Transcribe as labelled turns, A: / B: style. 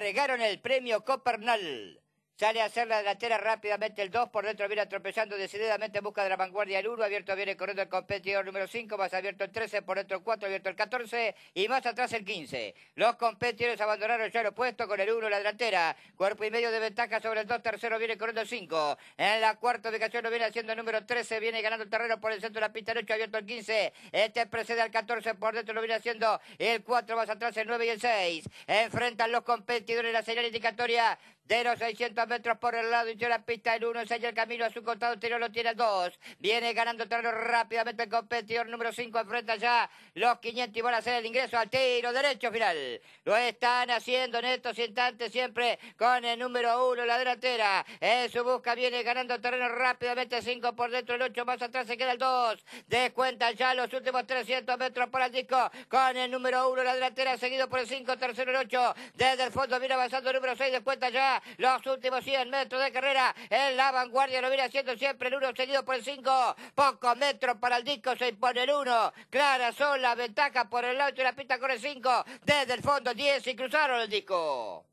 A: regaron el premio Copernal Sale a hacer la delantera rápidamente el 2, por dentro viene atropellando decididamente en busca de la vanguardia el 1, abierto viene corriendo el competidor número 5, más abierto el 13, por dentro el 4, abierto el 14 y más atrás el 15. Los competidores abandonaron ya el puesto con el 1 en la delantera, cuerpo y medio de ventaja sobre el 2, tercero viene corriendo el 5. En la cuarta ubicación lo viene haciendo el número 13, viene ganando el terreno por el centro de la pista 8, abierto el 15, este precede al 14, por dentro lo viene haciendo el 4, más atrás el 9 y el 6. Enfrentan los competidores la señal indicatoria de los 600 metros por el lado de la pista el 1, Enseña el camino a su costado exterior, lo tiene el 2. Viene ganando terreno rápidamente el competidor número 5, enfrenta ya los 500 y van a hacer el ingreso al tiro derecho final. Lo están haciendo en estos instantes siempre con el número 1 la delantera. En su busca viene ganando terreno rápidamente, 5 por dentro, el 8 más atrás se queda el 2. Descuentan ya los últimos 300 metros por el disco con el número 1 la delantera, seguido por el 5, tercero el 8. Desde el fondo viene avanzando el número 6, descuenta ya los últimos 100 metros de carrera, en la vanguardia lo viene haciendo siempre el 1, seguido por el 5, pocos metros para el disco, se impone el 1, clara son las ventajas por el auto y la pista con el 5, desde el fondo 10 y cruzaron el disco.